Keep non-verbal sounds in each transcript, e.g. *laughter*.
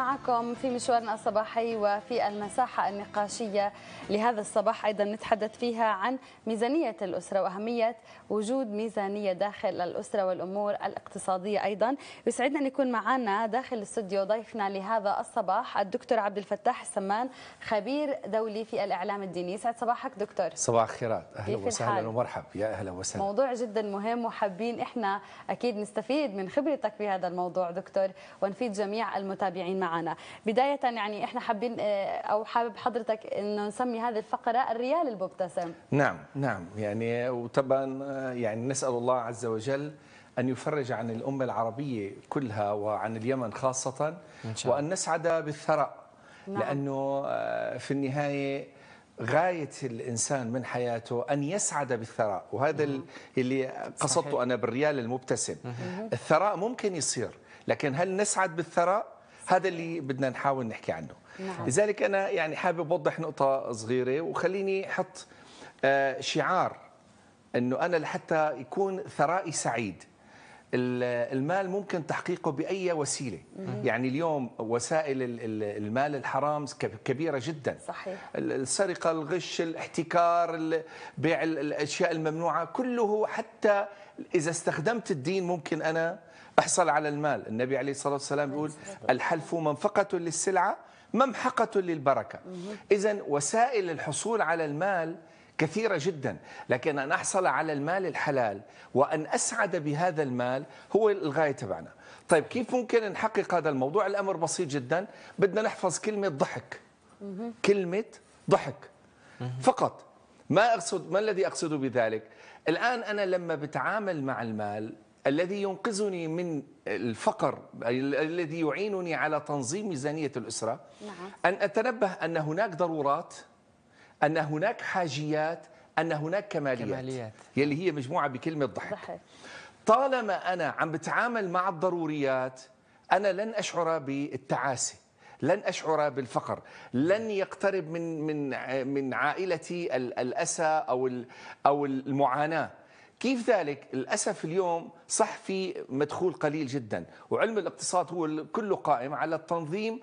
معكم في مشوارنا الصباحي وفي المساحة النقاشية لهذا الصباح أيضا نتحدث فيها عن ميزانية الأسرة وأهمية وجود ميزانية داخل الأسرة والأمور الاقتصادية أيضا يسعدنا أن يكون معنا داخل الاستوديو ضيفنا لهذا الصباح الدكتور عبد الفتاح السمان خبير دولي في الإعلام الديني يسعد صباحك دكتور صباح الخيرات أهلا وسهلا ومرحب يا أهلا وسهلا موضوع جدا مهم وحابين إحنا أكيد نستفيد من خبرتك في هذا الموضوع دكتور ونفيد جميع المتابعين معنا معنا بداية يعني إحنا حابين آه، أو حابب حضرتك أنه نسمي هذه الفقرة الريال المبتسم نعم نعم يعني وطبعا آه، يعني نسأل الله عز وجل أن يفرج عن الأمة العربية كلها وعن اليمن خاصة وأن نسعد بالثراء نعم. لأنه آه، في النهاية غاية الإنسان من حياته أن يسعد بالثراء وهذا اللي قصدته أنا بالريال المبتسم الثراء ممكن يصير لكن هل نسعد بالثراء؟ هذا اللي بدنا نحاول نحكي عنه نعم. لذلك أنا يعني حابب أوضح نقطة صغيرة وخليني أحط آه، شعار أنه أنا لحتى يكون ثرائي سعيد المال ممكن تحقيقه بأي وسيلة مم. يعني اليوم وسائل المال الحرام كبيرة جدا صحيح. السرقة الغش الاحتكار بيع الأشياء الممنوعة كله حتى إذا استخدمت الدين ممكن أنا احصل على المال النبي عليه الصلاة والسلام يقول الحلف منفقة للسلعة ممحقة للبركة إذا وسائل الحصول على المال كثيرة جدا لكن أن أحصل على المال الحلال وأن أسعد بهذا المال هو الغاية تبعنا طيب كيف ممكن نحقق هذا الموضوع الأمر بسيط جدا بدنا نحفظ كلمة ضحك كلمة ضحك فقط ما أقصد ما الذي أقصده بذلك الآن أنا لما بتعامل مع المال الذي ينقذني من الفقر الذي يعينني على تنظيم ميزانية الأسرة نعم. أن أتنبه أن هناك ضرورات أن هناك حاجيات أن هناك كماليات, كماليات. يلي هي مجموعة بكلمة ضحك, ضحك. طالما أنا عم بتعامل مع الضروريات أنا لن أشعر بالتعاسة لن أشعر بالفقر لن يقترب من من من عائلتي الأسى أو أو المعاناة كيف ذلك للاسف اليوم صح في مدخول قليل جدا وعلم الاقتصاد هو كله قائم على التنظيم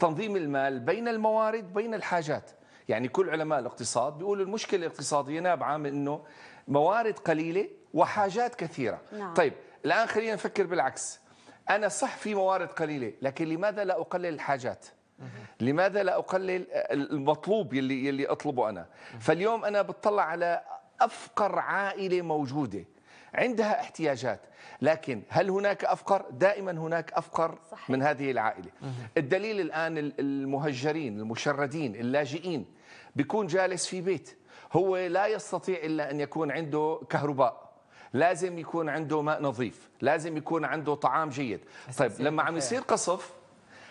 تنظيم المال بين الموارد بين الحاجات يعني كل علماء الاقتصاد بيقولوا المشكله الاقتصاديه نابعه من انه موارد قليله وحاجات كثيره نعم. طيب الان خلينا نفكر بالعكس انا صح في موارد قليله لكن لماذا لا اقلل الحاجات لماذا لا اقلل المطلوب يلي يلي اطلبه انا فاليوم انا بتطلع على أفقر عائلة موجودة عندها احتياجات لكن هل هناك أفقر؟ دائما هناك أفقر صحيح. من هذه العائلة الدليل الآن المهجرين المشردين اللاجئين بيكون جالس في بيت هو لا يستطيع إلا أن يكون عنده كهرباء لازم يكون عنده ماء نظيف لازم يكون عنده طعام جيد طيب لما عم يصير قصف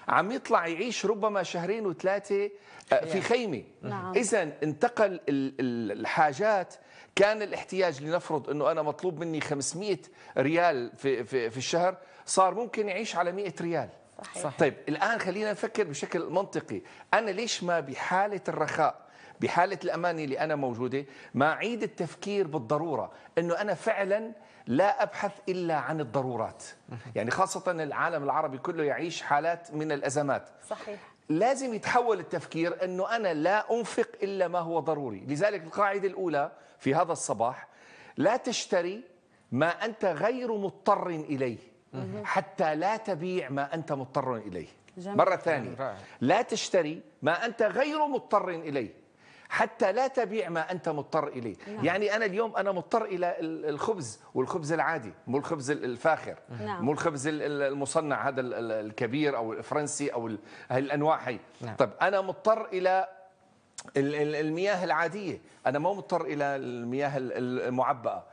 عم يطلع يعيش ربما شهرين وثلاثة آه، في خيمة نعم. إذا انتقل الحاجات كان الاحتياج لنفرض انه انا مطلوب مني 500 ريال في في, في الشهر صار ممكن يعيش على 100 ريال صحيح. طيب الان خلينا نفكر بشكل منطقي انا ليش ما بحاله الرخاء بحالة الأمان اللي أنا موجودة ما اعيد التفكير بالضرورة أنه أنا فعلا لا أبحث إلا عن الضرورات يعني خاصة العالم العربي كله يعيش حالات من الأزمات صحيح لازم يتحول التفكير أنه أنا لا أنفق إلا ما هو ضروري لذلك القاعدة الأولى في هذا الصباح لا تشتري ما أنت غير مضطر إليه حتى لا تبيع ما أنت مضطر إليه مرة ثانية لا تشتري ما أنت غير مضطر إليه حتى لا تبيع ما أنت مضطر إليه نعم. يعني أنا اليوم أنا مضطر إلى الخبز والخبز العادي مو الخبز الفاخر نعم. مو الخبز المصنع هذا الكبير أو الفرنسي أو الأنواع هي نعم. طب أنا مضطر إلى المياه العادية أنا مو مضطر إلى المياه المعبأة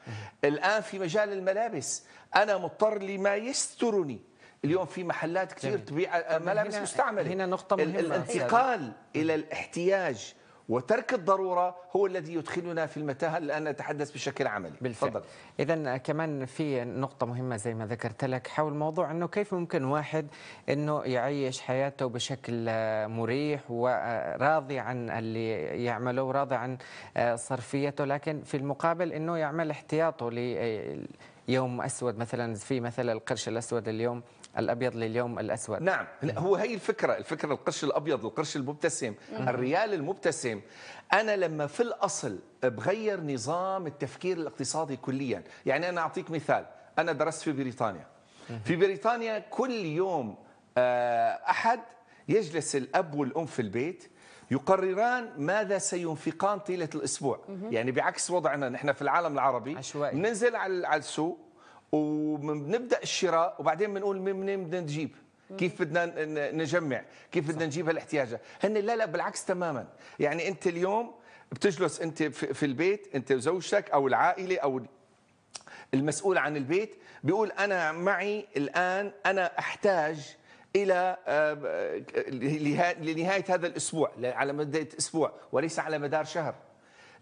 الآن في مجال الملابس أنا مضطر لما يسترني اليوم في محلات كثير تبيع ملابس مستعمله هنا نقطة مهمة الانتقال إلى الاحتياج وترك الضروره هو الذي يدخلنا في المتاهه الان نتحدث بشكل عملي بالفعل اذا كمان في نقطه مهمه زي ما ذكرت لك حول موضوع انه كيف ممكن واحد انه يعيش حياته بشكل مريح وراضي عن اللي يعمله وراضي عن صرفيته لكن في المقابل انه يعمل احتياطه ليوم اسود مثلا في مثل القرش الاسود اليوم الابيض لليوم الاسود نعم هو هي الفكره الفكره القرش الابيض القرش المبتسم الريال المبتسم انا لما في الاصل بغير نظام التفكير الاقتصادي كليا يعني انا اعطيك مثال انا درست في بريطانيا في بريطانيا كل يوم آه، احد يجلس الاب والام في البيت يقرران ماذا سينفقان طيله الاسبوع يعني بعكس وضعنا نحن في العالم العربي عشوائي. ننزل على السوق وبنبدا الشراء وبعدين بنقول من منين بدنا نجيب كيف بدنا نجمع كيف بدنا نجيب هالاحتياجات هن لا لا بالعكس تماما يعني انت اليوم بتجلس انت في البيت انت وزوجتك او العائله او المسؤول عن البيت بيقول انا معي الان انا احتاج الى آه، لنهايه هذا الاسبوع على مده اسبوع وليس على مدار شهر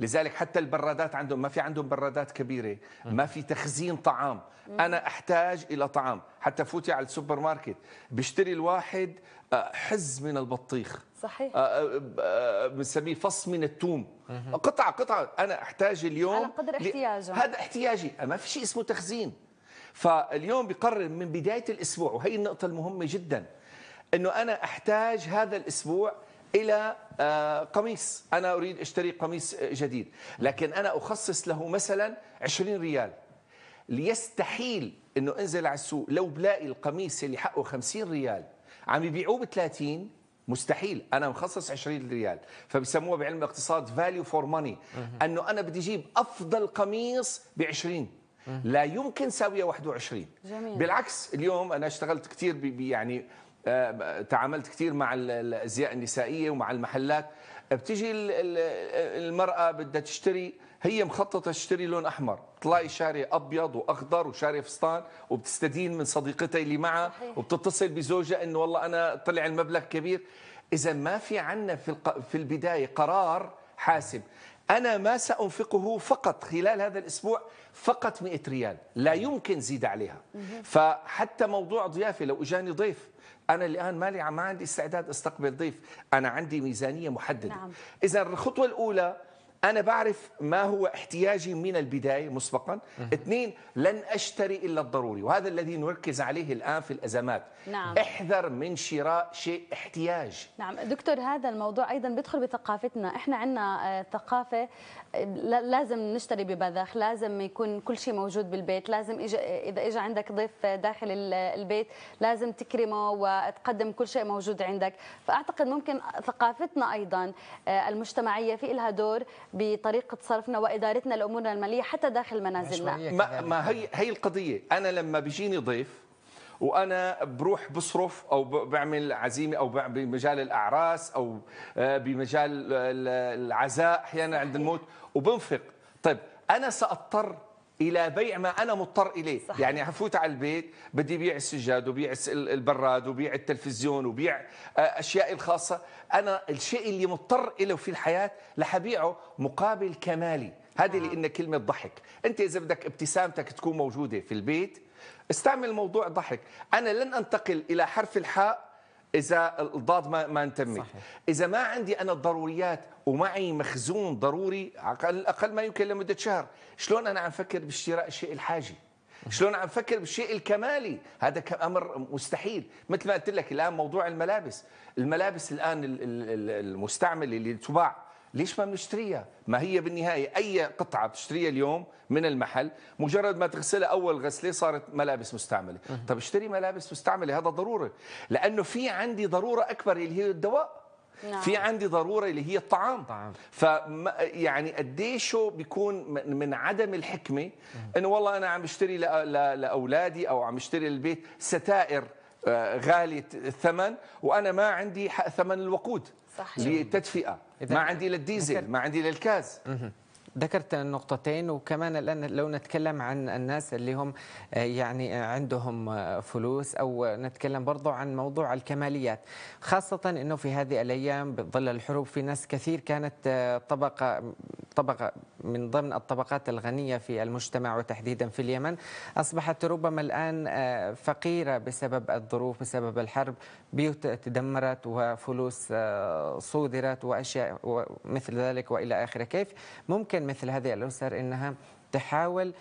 لذلك حتى البرادات عندهم ما في عندهم برادات كبيره ما في تخزين طعام انا احتاج الى طعام حتى فوتي على السوبر ماركت بيشتري الواحد آه، حز من البطيخ صحيح آه، آه، بنسميه فص من الثوم قطعه قطعه انا احتاج اليوم على قدر احتياجه ل... هذا احتياجي ما في شيء اسمه تخزين فاليوم بقرر من بدايه الاسبوع وهي النقطه المهمه جدا انه انا احتاج هذا الاسبوع الى آه، قميص انا اريد اشتري قميص آه، جديد لكن انا اخصص له مثلا 20 ريال ليستحيل انه انزل على السوق لو بلاقي القميص اللي حقه 50 ريال عم يبيعوه ب 30 مستحيل انا مخصص 20 ريال فبسموها بعلم الاقتصاد فاليو فور ماني انه انا بدي اجيب افضل قميص ب 20 لا يمكن ساوية 21 جميل. بالعكس اليوم انا اشتغلت كثير يعني تعاملت كثير مع الازياء النسائيه ومع المحلات بتيجي المراه بدها تشتري هي مخططه تشتري لون احمر بتلاقي شاري ابيض واخضر وشاري فستان وبتستدين من صديقتها اللي معها وبتتصل بزوجها انه والله انا طلع المبلغ كبير اذا ما في عندنا في في البدايه قرار حاسم انا ما سانفقه فقط خلال هذا الاسبوع فقط 100 ريال لا يمكن زيد عليها فحتى موضوع ضيافه لو اجاني ضيف أنا الآن مالي ما عندي استعداد أستقبل ضيف أنا عندي ميزانية محددة نعم. إذا الخطوة الأولى أنا بعرف ما هو احتياجي من البداية مسبقا اثنين لن أشتري إلا الضروري وهذا الذي نركز عليه الآن في الأزمات نعم. احذر من شراء شيء احتياج نعم دكتور هذا الموضوع أيضا بيدخل بثقافتنا إحنا عندنا آه، ثقافة آه، لازم نشتري ببذخ لازم يكون كل شيء موجود بالبيت لازم إجا إذا إجا عندك ضيف داخل البيت لازم تكرمه وتقدم كل شيء موجود عندك فأعتقد ممكن ثقافتنا أيضا آه، المجتمعية في لها دور بطريقه صرفنا وادارتنا لامورنا الماليه حتى داخل منازلنا ما, ما هي هي القضيه انا لما بيجيني ضيف وانا بروح بصرف او بعمل عزيمه او بمجال الاعراس او آه، بمجال العزاء احيانا عند الموت وبنفق طيب انا ساضطر الى بيع ما انا مضطر اليه صح. يعني حفوت على البيت بدي بيع السجاد وبيع البراد وبيع التلفزيون وبيع آه، اشيائي الخاصه انا الشيء اللي مضطر له في الحياه لحبيعه مقابل كمالي هذه اللي إن كلمه ضحك انت اذا بدك ابتسامتك تكون موجوده في البيت استعمل موضوع ضحك انا لن انتقل الى حرف الحاء اذا الضاد ما ما انتمت صحيح. اذا ما عندي انا الضروريات ومعي مخزون ضروري على الاقل ما يمكن لمده شهر شلون انا عم فكر بشراء الشيء الحاجي شلون عم فكر بالشيء الكمالي هذا امر مستحيل مثل ما قلت لك الان موضوع الملابس الملابس الان المستعمله اللي تباع ليش ما بنشتريها ما هي بالنهاية أي قطعة بتشتريها اليوم من المحل مجرد ما تغسلها أول غسلة صارت ملابس مستعملة طب اشتري ملابس مستعملة هذا ضروري لأنه في عندي ضرورة أكبر اللي هي الدواء نعم. في عندي ضروره اللي هي الطعام طعام. ف يعني قديش بيكون من عدم الحكمه انه والله انا عم بشتري لاولادي او عم بشتري للبيت ستائر آه، غاليه الثمن وانا ما عندي ثمن الوقود صح للتدفئه ما عندي لا الديزل ما عندي لا الكاز ذكرت نقطتين وكمان الان لو نتكلم عن الناس اللي هم آه، يعني آه، عندهم آه، فلوس او نتكلم برضو عن موضوع الكماليات خاصه انه في هذه الايام بظل الحروب في ناس كثير كانت طبقه طبقه من ضمن الطبقات الغنيه في المجتمع وتحديدا في اليمن اصبحت ربما الان فقيره بسبب الظروف بسبب الحرب بيوت تدمرت وفلوس صودرت واشياء مثل ذلك والى اخره كيف ممكن من مثل هذه الأسر أنها تحاول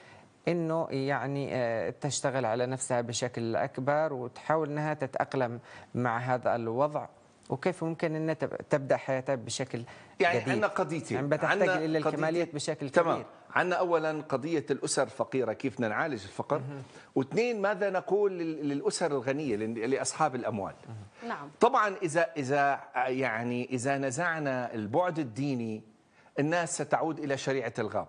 انه يعني آه، تشتغل على نفسها بشكل اكبر وتحاول انها تتاقلم مع هذا الوضع وكيف ممكن انها تبدا حياتها بشكل يعني جديد. عندنا قضيتين يعني بتحتاج الى الكماليات بشكل تمام. كبير عندنا اولا قضيه الاسر الفقيره كيف بدنا نعالج الفقر واثنين ماذا نقول للاسر الغنيه لاصحاب الاموال نعم طبعا اذا اذا يعني اذا نزعنا البعد الديني الناس ستعود إلى شريعة الغاب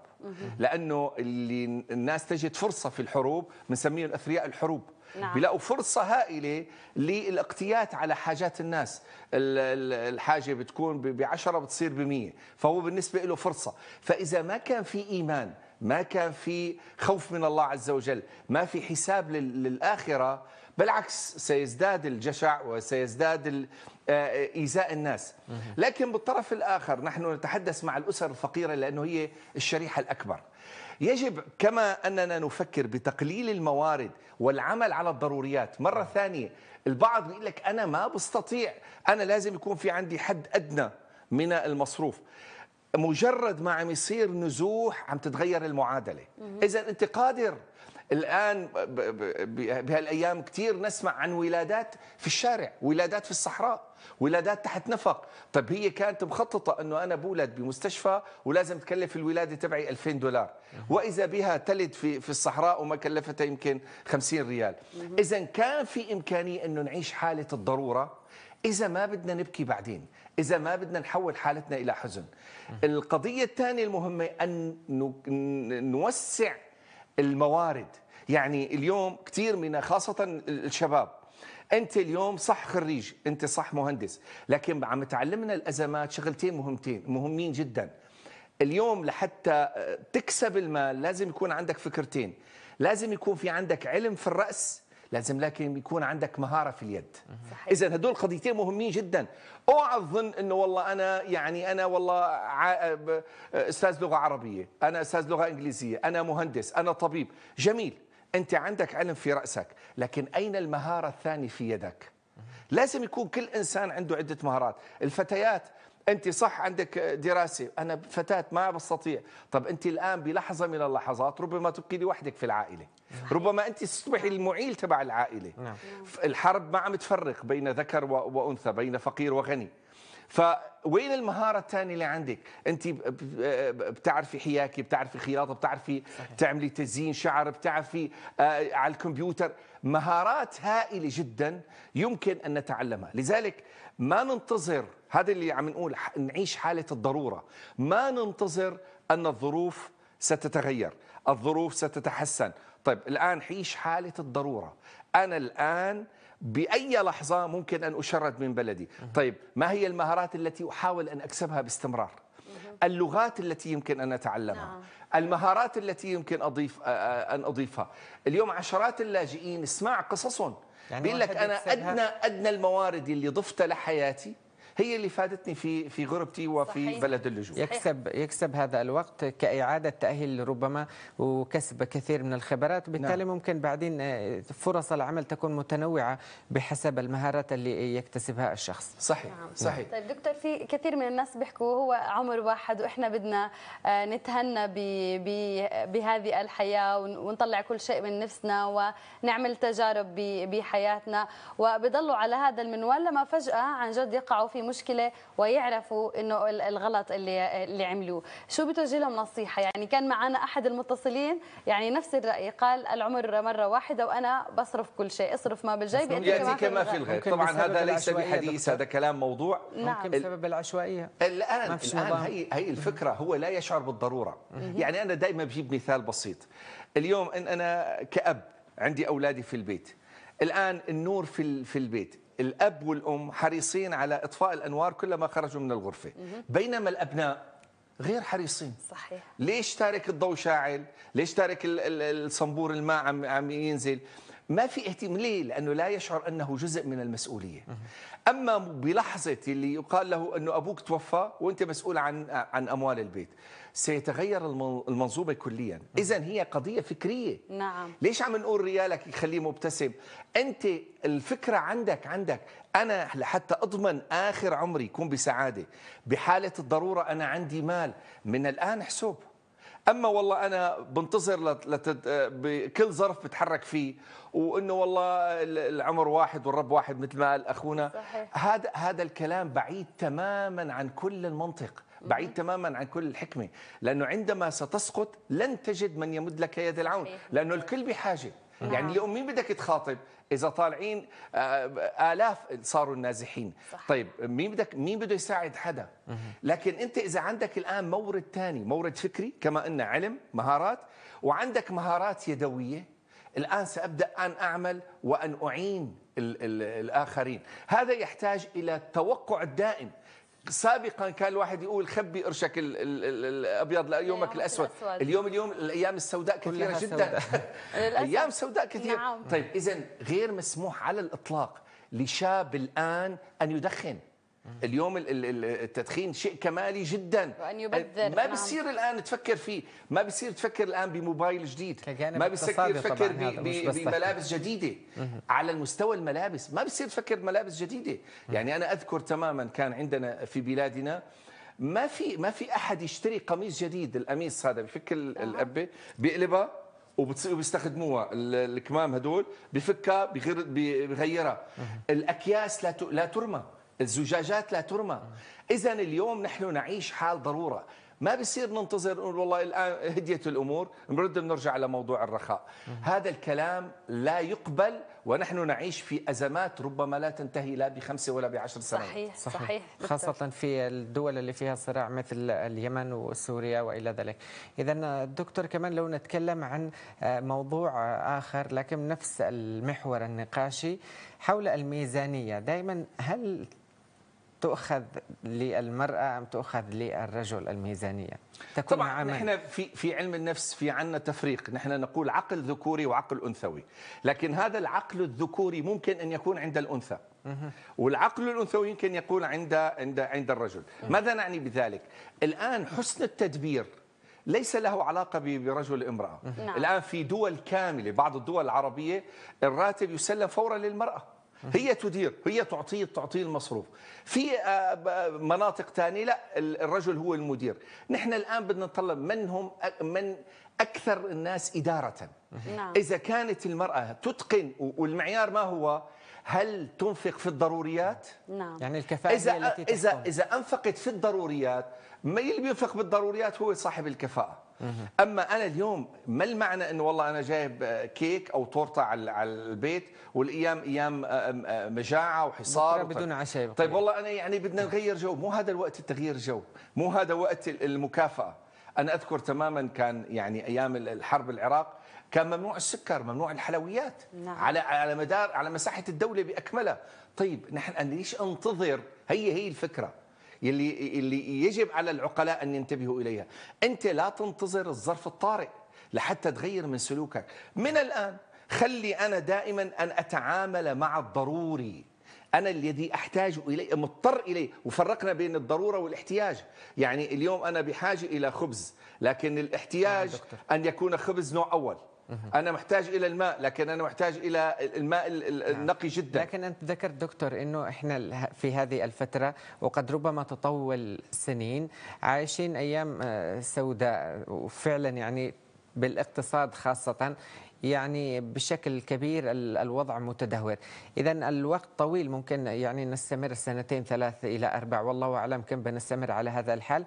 لأنه اللي الناس تجد فرصة في الحروب بنسميهم اثرياء الحروب نعم. بيلاقوا فرصة هائلة للاقتيات على حاجات الناس الحاجة بتكون بعشرة بتصير بمية فهو بالنسبة له فرصة فإذا ما كان في إيمان ما كان في خوف من الله عز وجل ما في حساب للآخرة بالعكس سيزداد الجشع وسيزداد آه، إيذاء الناس لكن بالطرف الآخر نحن نتحدث مع الأسر الفقيرة لأنه هي الشريحة الأكبر يجب كما أننا نفكر بتقليل الموارد والعمل على الضروريات مرة ثانية البعض يقول لك أنا ما بستطيع أنا لازم يكون في عندي حد أدنى من المصروف مجرد ما عم يصير نزوح عم تتغير المعادله اذا انت قادر الان بهالايام كثير نسمع عن ولادات في الشارع ولادات في الصحراء ولادات تحت نفق طب هي كانت مخططه انه انا بولد بمستشفى ولازم تكلف الولاده تبعي 2000 دولار واذا بها تلد في في الصحراء وما كلفتها يمكن 50 ريال اذا كان في امكانيه انه نعيش حاله الضروره إذا ما بدنا نبكي بعدين إذا ما بدنا نحول حالتنا إلى حزن القضية الثانية المهمة أن نوسع الموارد يعني اليوم كثير من خاصة الشباب انت اليوم صح خريج انت صح مهندس لكن عم تعلمنا الازمات شغلتين مهمتين مهمين جدا اليوم لحتى آه، تكسب المال لازم يكون عندك فكرتين لازم يكون في عندك علم في الراس لازم لكن يكون عندك مهاره في اليد اذا هدول قضيتين مهمين جدا اوعى تظن انه والله انا يعني انا والله ع... استاذ لغه عربيه انا استاذ لغه انجليزيه انا مهندس انا طبيب جميل انت عندك علم في راسك لكن اين المهاره الثانيه في يدك لازم يكون كل انسان عنده عده مهارات الفتيات انت صح عندك دراسه انا فتاه ما بستطيع طب انت الان بلحظه من اللحظات ربما تبقي لوحدك في العائله ربما انت تصبحي المعيل تبع العائله نعم. الحرب ما عم تفرق بين ذكر وانثى بين فقير وغني فوين المهاره الثانيه اللي عندك انت بتعرفي حياكي بتعرفي خياطه بتعرفي صحيح. تعملي تزيين شعر بتعرفي آه، على الكمبيوتر مهارات هائله جدا يمكن ان نتعلمها لذلك ما ننتظر هذا اللي عم نقول نعيش حاله الضروره ما ننتظر ان الظروف ستتغير الظروف ستتحسن طيب الآن عيش حالة الضرورة أنا الآن بأي لحظة ممكن أن أشرد من بلدي طيب ما هي المهارات التي أحاول أن أكسبها باستمرار اللغات التي يمكن أن أتعلمها نعم. المهارات التي يمكن أضيف آه، آه، أن أضيفها اليوم عشرات اللاجئين اسمع قصصهم يعني بيقول لك أنا أدنى, أدنى الموارد اللي ضفتها لحياتي هي اللي فادتني في في غربتي وفي صحيح. بلد اللجوء يكسب يكسب هذا الوقت كإعادة تأهيل ربما وكسب كثير من الخبرات بالتالي نعم. ممكن بعدين آه، فرص العمل تكون متنوعة بحسب المهارات اللي يكتسبها الشخص صحيح نعم. صحيح طيب دكتور في كثير من الناس بيحكوا هو عمر واحد واحنا بدنا آه، نتهنى ب... بهذه الحياة ونطلع كل شيء من نفسنا ونعمل تجارب بحياتنا وبضلوا على هذا المنوال لما فجأة عن جد يقعوا في المشكله ويعرفوا انه الغلط اللي اللي عملوه شو بتوجه لهم نصيحه يعني كان معنا احد المتصلين يعني نفس الراي قال العمر مره واحده وانا بصرف كل شيء اصرف ما بالجيب ياتيك ما في الغيب طبعا هذا ليس بحديث هذا كلام موضوع نعم. ممكن بسبب العشوائيه الان الان هي هي الفكره هو لا يشعر بالضروره يعني انا دائما بجيب مثال بسيط اليوم ان انا كاب عندي اولادي في البيت الان النور في في البيت الاب والام حريصين على اطفاء الانوار كلما خرجوا من الغرفه بينما الابناء غير حريصين صحيح ليش تارك الضوء شاعل ليش تارك الصنبور الماء عم ينزل ما في اهتمام ليه؟ لأنه لا يشعر أنه جزء من المسؤولية أما بلحظة اللي يقال له أنه أبوك توفى وأنت مسؤول عن, عن أموال البيت سيتغير المنظومة كليا إذا هي قضية فكرية نعم. ليش عم نقول ريالك يخليه مبتسم أنت الفكرة عندك عندك أنا لحتى أضمن آخر عمري يكون بسعادة بحالة الضرورة أنا عندي مال من الآن احسب. اما والله انا بنتظر لتد... بكل ظرف بتحرك فيه وانه والله العمر واحد والرب واحد مثل ما قال اخونا صحيح. هذا هذا الكلام بعيد تماما عن كل المنطق بعيد تماما عن كل الحكمه لانه عندما ستسقط لن تجد من يمد لك يد العون لانه الكل بحاجه نعم. يعني اليوم مين بدك تخاطب إذا طالعين آه، آلاف صاروا النازحين صح. طيب مين بدك مين بده يساعد حدا لكن أنت إذا عندك الآن مورد ثاني مورد فكري كما قلنا علم مهارات وعندك مهارات يدوية الآن سأبدأ أن أعمل وأن أعين الـ الـ الآخرين هذا يحتاج إلى التوقع الدائم سابقا كان الواحد يقول خبي قرشك الابيض ليومك الاسود اليوم اليوم الايام السوداء كثيره جدا الايام *laughs* السوداء كثير نعم. طيب اذا غير مسموح على الاطلاق لشاب الان ان يدخن اليوم التدخين شيء كمالي جدا وأن يبذر ما نعم. بصير الآن تفكر فيه ما بصير تفكر الآن بموبايل جديد ما بصير تفكر بملابس جديدة على المستوى الملابس ما بصير تفكر بملابس جديدة يعني أنا أذكر تماما كان عندنا في بلادنا ما في ما في احد يشتري قميص جديد القميص هذا بفك القبه بيقلبها وبيستخدموها الكمام هدول بفكها بغيرها الاكياس لا لا ترمى الزجاجات لا ترمى إذا اليوم نحن نعيش حال ضرورة ما بصير ننتظر نقول والله الآن هديت الأمور نرد بنرجع لموضوع الرخاء هذا الكلام لا يقبل ونحن نعيش في أزمات ربما لا تنتهي لا بخمسة ولا بعشر سنوات صحيح صحيح, صحيح. خاصة في الدول اللي فيها صراع مثل اليمن وسوريا وإلى ذلك إذا دكتور كمان لو نتكلم عن موضوع آخر لكن نفس المحور النقاشي حول الميزانية دائما هل تؤخذ للمرأة أم تؤخذ للرجل الميزانية تكون طبعا نحن في, في علم النفس في عندنا تفريق نحن نقول عقل ذكوري وعقل أنثوي لكن هذا العقل الذكوري ممكن أن يكون عند الأنثى والعقل الأنثوي يمكن يكون عند, عند, عند الرجل ماذا نعني بذلك؟ الآن حسن التدبير ليس له علاقة برجل امرأة نعم. الآن في دول كاملة بعض الدول العربية الراتب يسلم فورا للمرأة هي تدير هي تعطيه تعطيه المصروف في آه، مناطق ثانيه لا الرجل هو المدير نحن الان بدنا نطلب من هم من اكثر الناس اداره نعم. اذا كانت المراه تتقن والمعيار ما هو هل تنفق في الضروريات نعم يعني الكفاءه إذا التي اذا اذا انفقت في الضروريات ما اللي بينفق بالضروريات هو صاحب الكفاءه اما انا اليوم ما المعنى انه والله انا جايب كيك او تورته على على البيت والايام ايام مجاعه وحصار بدون عشاء طيب والله انا يعني بدنا نغير جو مو هذا الوقت التغيير جو مو هذا وقت المكافاه انا اذكر تماما كان يعني ايام الحرب العراق كان ممنوع السكر ممنوع الحلويات نعم. على على مدار على مساحه الدوله باكملها طيب نحن ليش انتظر هي هي الفكره اللي اللي يجب على العقلاء ان ينتبهوا اليها انت لا تنتظر الظرف الطارئ لحتى تغير من سلوكك من الان خلي انا دائما ان اتعامل مع الضروري انا الذي احتاج اليه مضطر اليه وفرقنا بين الضروره والاحتياج يعني اليوم انا بحاجه الى خبز لكن الاحتياج آه ان يكون خبز نوع اول انا محتاج الى الماء لكن انا محتاج الى الماء نعم. النقي جدا لكن انت ذكرت دكتور انه احنا في هذه الفتره وقد ربما تطول سنين عايشين ايام آه، سوداء وفعلا يعني بالاقتصاد خاصه يعني بشكل كبير الوضع متدهور إذا الوقت طويل ممكن يعني نستمر سنتين ثلاث إلى أربع والله أعلم كم بنستمر على هذا الحال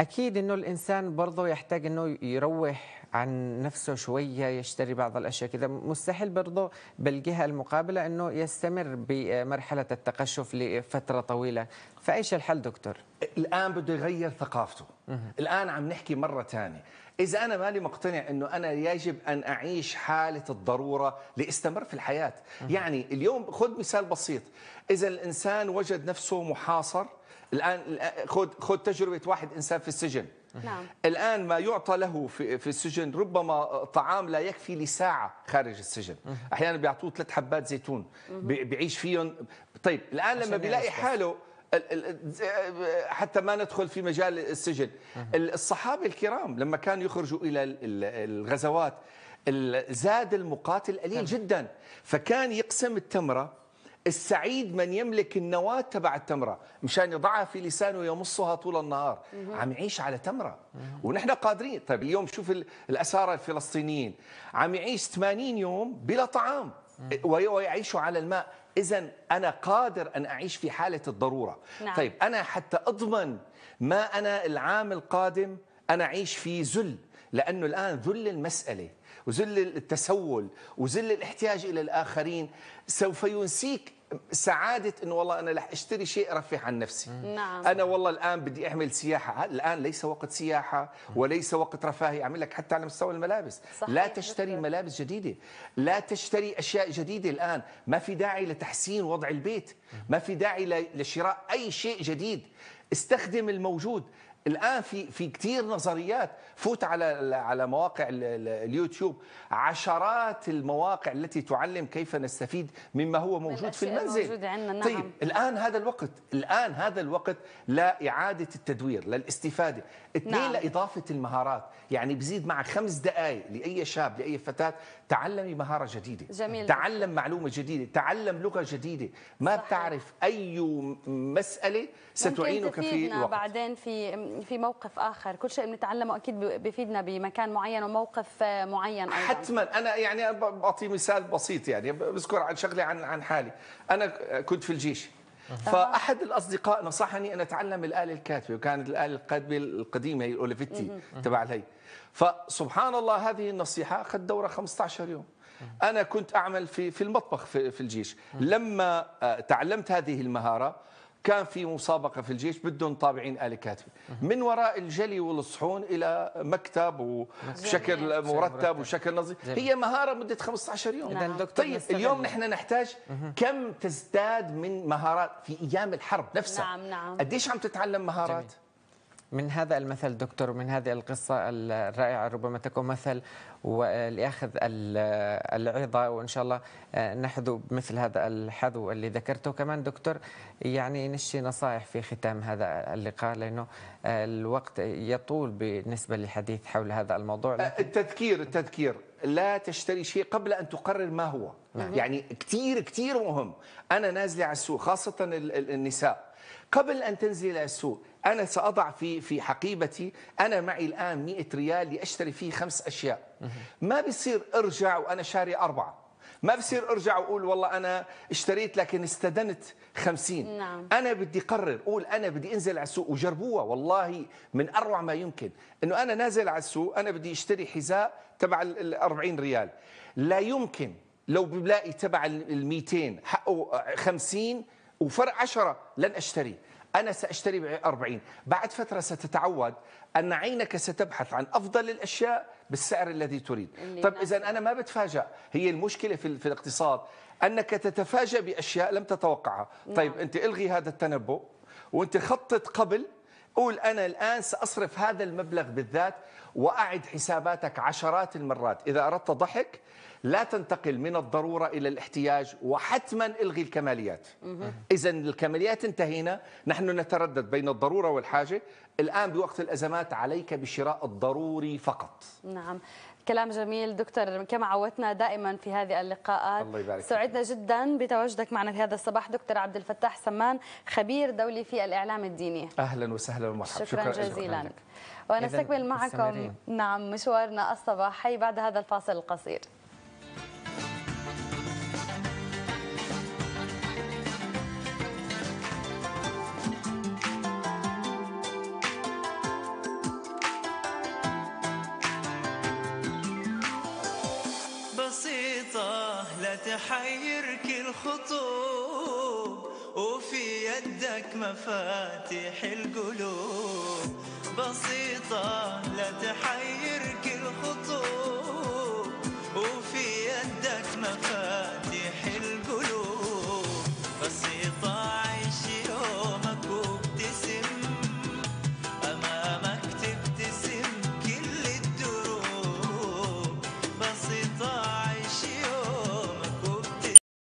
أكيد أنه الإنسان برضه يحتاج أنه يروح عن نفسه شوية يشتري بعض الأشياء كذا مستحيل برضه بالجهة المقابلة أنه يستمر بمرحلة التقشف لفترة طويلة فإيش الحل دكتور؟ الآن بده يغير ثقافته الآن عم نحكي مرة ثانية إذا أنا مالي مقتنع أنه أنا يجب أن أعيش حالة الضرورة لأستمر في الحياة يعني اليوم خذ مثال بسيط إذا الإنسان وجد نفسه محاصر الآن خذ خذ تجربة واحد إنسان في السجن نعم. الآن ما يعطى له في, في السجن ربما طعام لا يكفي لساعة خارج السجن أحيانا بيعطوه ثلاث حبات زيتون بيعيش فيهم طيب الآن لما بيلاقي حاله حتى ما ندخل في مجال السجن الصحابة الكرام لما كانوا يخرجوا إلى الغزوات زاد المقاتل قليل نعم. جدا فكان يقسم التمرة السعيد من يملك النواة تبع التمرة مشان يضعها في لسانه ويمصها طول النهار عم يعيش على تمرة ونحن قادرين طيب اليوم شوف الأسارة الفلسطينيين عم يعيش 80 يوم بلا طعام ويعيش على الماء إذا أنا قادر أن أعيش في حالة الضرورة نعم. طيب أنا حتى أضمن ما أنا العام القادم أنا أعيش في ذل لأنه الآن ذل المسألة وذل التسول وذل الاحتياج إلى الآخرين سوف ينسيك سعاده انه والله انا رح اشتري شيء ارفه عن نفسي نعم. انا والله الان بدي اعمل سياحه الان ليس وقت سياحه وليس وقت رفاهي اعمل لك حتى على مستوى الملابس صحيح. لا تشتري ملابس جديده لا تشتري اشياء جديده الان ما في داعي لتحسين وضع البيت ما في داعي لشراء اي شيء جديد استخدم الموجود الان في في كثير نظريات فوت على على مواقع اليوتيوب عشرات المواقع التي تعلم كيف نستفيد مما هو موجود في المنزل عندنا نعم. طيب الان هذا الوقت الان هذا الوقت لاعاده التدوير للاستفاده اثنين نعم. لاضافه المهارات يعني بزيد مع خمس دقائق لاي شاب لاي فتاه تعلمي مهاره جديده جميل. تعلم معلومه جديده تعلم لغه جديده ما صحيح. بتعرف اي مساله ستعينك في الوقت بعدين في في موقف اخر كل شيء بنتعلمه اكيد بفيدنا بمكان معين وموقف آه، معين ايضا حتما انا يعني بعطي مثال بسيط يعني بذكر عن شغله عن عن حالي انا كنت في الجيش فاحد الاصدقاء نصحني ان اتعلم الاله الكاتبه وكانت الاله الكاتبه القديمه هي الاوليفيتي تبع الهي فسبحان الله هذه النصيحه اخذت دوره 15 يوم انا كنت اعمل في في المطبخ في, في الجيش لما آه، تعلمت هذه المهاره كان في مسابقه في الجيش بدهم طابعين اله كاتبه من وراء الجلي والصحون الى مكتب وبشكل مرتب وشكل نظيف هي مهاره مده 15 يوم نعم. طيب اليوم نحن نحتاج كم تزداد من مهارات في ايام الحرب نفسها نعم نعم قديش عم تتعلم مهارات جميل. من هذا المثل دكتور من هذه القصة الرائعة ربما تكون مثل ولأخذ العظة وإن شاء الله آه، نحذو مثل هذا الحذو اللي ذكرته كمان دكتور يعني نشي نصائح في ختام هذا اللقاء لأنه آه، الوقت يطول بالنسبة للحديث حول هذا الموضوع آه، التذكير التذكير لا تشتري شيء قبل أن تقرر ما هو نعم. يعني كثير كثير مهم أنا نازلة على السوق خاصة النساء قبل أن تنزلي على السوق أنا سأضع في في حقيبتي أنا معي الآن 100 ريال لأشتري فيه خمس أشياء ما بيصير أرجع وأنا شاري أربعة ما بصير ارجع واقول والله انا اشتريت لكن استدنت 50 نعم. انا بدي قرر اقول انا بدي انزل على السوق وجربوها والله من اروع ما يمكن انه انا نازل على السوق انا بدي اشتري حذاء تبع ال 40 ريال لا يمكن لو بلاقي تبع ال 200 حقه 50 وفرق 10 لن اشتري أنا سأشتري بأربعين 40 بعد فترة ستتعود أن عينك ستبحث عن أفضل الأشياء بالسعر الذي تريد طب إذا أنا ما بتفاجأ هي المشكلة في, في الاقتصاد أنك تتفاجأ بأشياء لم تتوقعها طيب نعم. أنت إلغي هذا التنبؤ وأنت خطط قبل قول أنا الآن سأصرف هذا المبلغ بالذات وأعد حساباتك عشرات المرات إذا أردت ضحك لا تنتقل من الضرورة إلى الاحتياج وحتما إلغي الكماليات إذا الكماليات انتهينا نحن نتردد بين الضرورة والحاجة الآن بوقت الأزمات عليك بشراء الضروري فقط نعم كلام جميل دكتور كما عودتنا دائما في هذه اللقاءات الله يبارك سعدنا جدا بتواجدك معنا في هذا الصباح دكتور عبد الفتاح سمان خبير دولي في الإعلام الديني أهلا وسهلا ومرحبا شكرا, شكرا جزيلا ونستكمل معكم نعم مشوارنا الصباحي بعد هذا الفاصل القصير محيرك الخطوب وفي يدك مفاتيح القلوب بسيطة لا تحيرك